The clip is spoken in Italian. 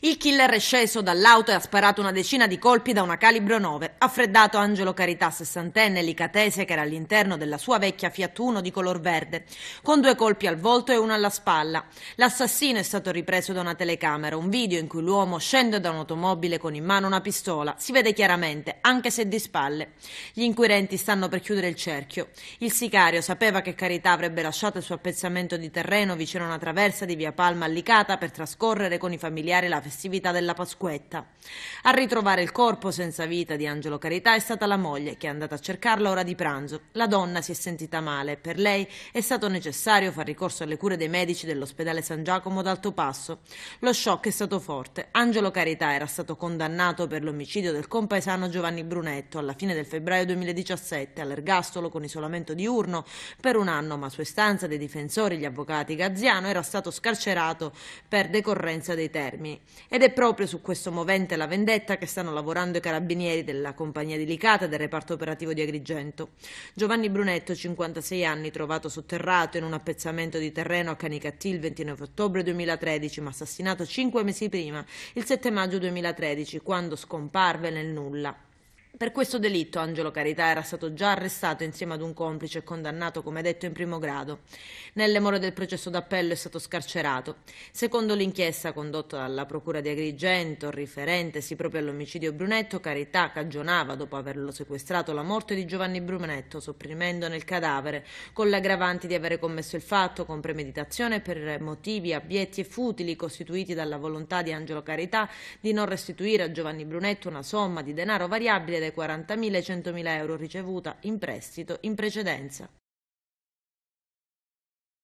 Il killer è sceso dall'auto e ha sparato una decina di colpi da una calibro 9, ha freddato Angelo Carità, sessantenne licatese, che era all'interno della sua vecchia Fiat Uno di color verde, con due colpi al volto e uno alla spalla. L'assassino è stato ripreso da una telecamera, un video in cui l'uomo scende da un'automobile con in mano una pistola, si vede chiaramente, anche se di spalle. Gli inquirenti stanno per chiudere il cerchio. Il sicario sapeva che Carità avrebbe lasciato il suo appezzamento di terreno vicino a una traversa di via Palma Allicata per trascorrere con i familiari la festività della Pasquetta. A ritrovare il corpo senza vita di Angelo Carità è stata la moglie che è andata a cercarlo a ora di pranzo. La donna si è sentita male. Per lei è stato necessario far ricorso alle cure dei medici dell'ospedale San Giacomo d'Alto Passo. Lo shock è stato forte. Angelo Carità era stato condannato per l'omicidio del compaesano Giovanni Brunetto alla fine del febbraio 2017 all'ergastolo con isolamento diurno per un anno, ma su istanza dei difensori, gli avvocati Gazziano, era stato scarcerato per decorrenza dei termini. Ed è proprio su questo movente la vendetta che stanno lavorando i carabinieri della compagnia di Licata e del reparto operativo di Agrigento. Giovanni Brunetto, 56 anni, trovato sotterrato in un appezzamento di terreno a Canicattì il 29 ottobre 2013, ma assassinato 5 mesi prima, il 7 maggio 2013, quando scomparve nel nulla. Per questo delitto Angelo Carità era stato già arrestato insieme ad un complice e condannato, come detto, in primo grado. Nelle more del processo d'appello è stato scarcerato. Secondo l'inchiesta condotta dalla Procura di Agrigento, riferentesi proprio all'omicidio Brunetto, Carità cagionava, dopo averlo sequestrato, la morte di Giovanni Brunetto, sopprimendone il cadavere, con l'aggravanti di avere commesso il fatto con premeditazione per motivi abietti e futili costituiti dalla volontà di Angelo Carità di non restituire a Giovanni Brunetto una somma di denaro variabile dai 40.000 ai 100.000 euro ricevuta in prestito in precedenza.